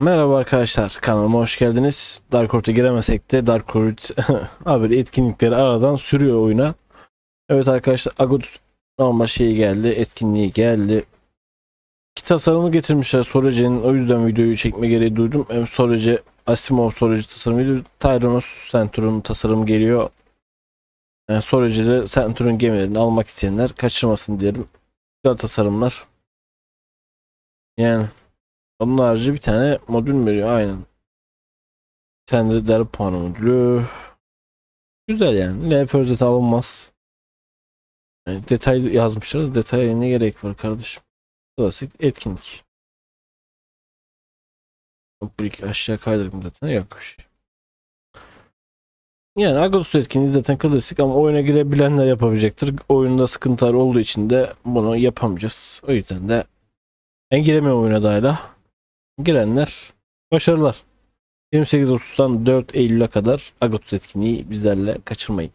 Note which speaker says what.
Speaker 1: Merhaba arkadaşlar kanalıma hoş geldiniz. Dark Orbit'e giremesek de Dark Orbit abi etkinlikleri aradan sürüyor oyuna. Evet arkadaşlar Agut normal şeyi geldi, etkinliği geldi. İki tasarımı getirmişler Sorece'nin o yüzden videoyu çekme gereği duydum. Hem Sorece, Asimov Sorece geliyor. Tyrannos Centurion'un tasarım geliyor. Yani Sorece'de Centurion gemilerini almak isteyenler
Speaker 2: kaçırmasın diyelim. Güzel tasarımlar. Yani onun harici bir tane modül veriyor aynen. Bir tane de der puanı modülü. Güzel yani. Leförde tabanmaz. Yani detay yazmışlar da detaya ne gerek var kardeşim. Klasik etkinlik. Brick aşağı kaydırdım zaten
Speaker 1: yok şey. Yani Ağustos etkinliği zaten klasik ama oyuna girebilenler yapabilecektir. Oyunda sıkıntılar olduğu için de bunu yapamayacağız. O yüzden de ben giremiyorum oyuna da hala girenler başarılar. 28 Ağustos'tan 4 Eylül'e kadar Agatus
Speaker 2: etkinliği bizlerle kaçırmayın.